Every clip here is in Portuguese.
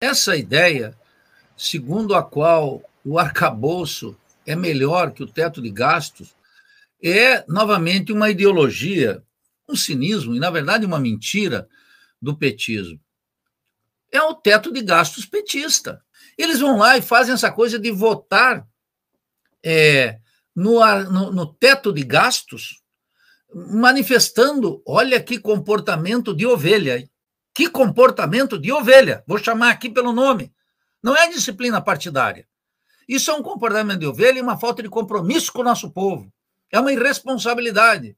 Essa ideia, segundo a qual o arcabouço é melhor que o teto de gastos, é novamente uma ideologia, um cinismo e, na verdade, uma mentira do petismo. É o teto de gastos petista. Eles vão lá e fazem essa coisa de votar é, no, no, no teto de gastos, manifestando: olha que comportamento de ovelha. Que comportamento de ovelha! Vou chamar aqui pelo nome. Não é disciplina partidária. Isso é um comportamento de ovelha e uma falta de compromisso com o nosso povo. É uma irresponsabilidade.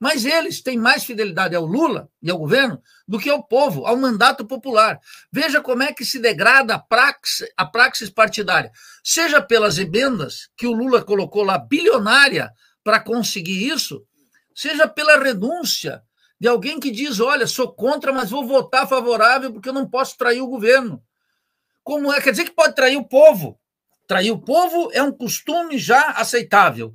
Mas eles têm mais fidelidade ao Lula e ao governo do que ao povo, ao mandato popular. Veja como é que se degrada a praxis, a praxis partidária. Seja pelas emendas que o Lula colocou lá, bilionária, para conseguir isso, seja pela renúncia de alguém que diz: olha, sou contra, mas vou votar favorável porque eu não posso trair o governo. Como é? Quer dizer que pode trair o povo. Trair o povo é um costume já aceitável.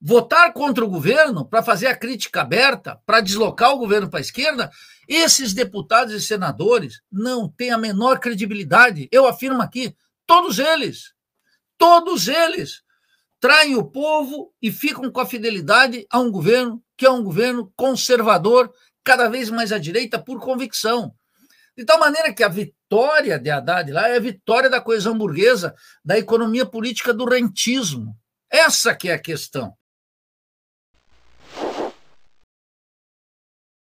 Votar contra o governo para fazer a crítica aberta, para deslocar o governo para a esquerda, esses deputados e senadores não têm a menor credibilidade. Eu afirmo aqui, todos eles, todos eles traem o povo e ficam com a fidelidade a um governo que é um governo conservador, cada vez mais à direita, por convicção. De tal maneira que a vitória de Haddad lá é a vitória da coesão burguesa, da economia política do rentismo. Essa que é a questão.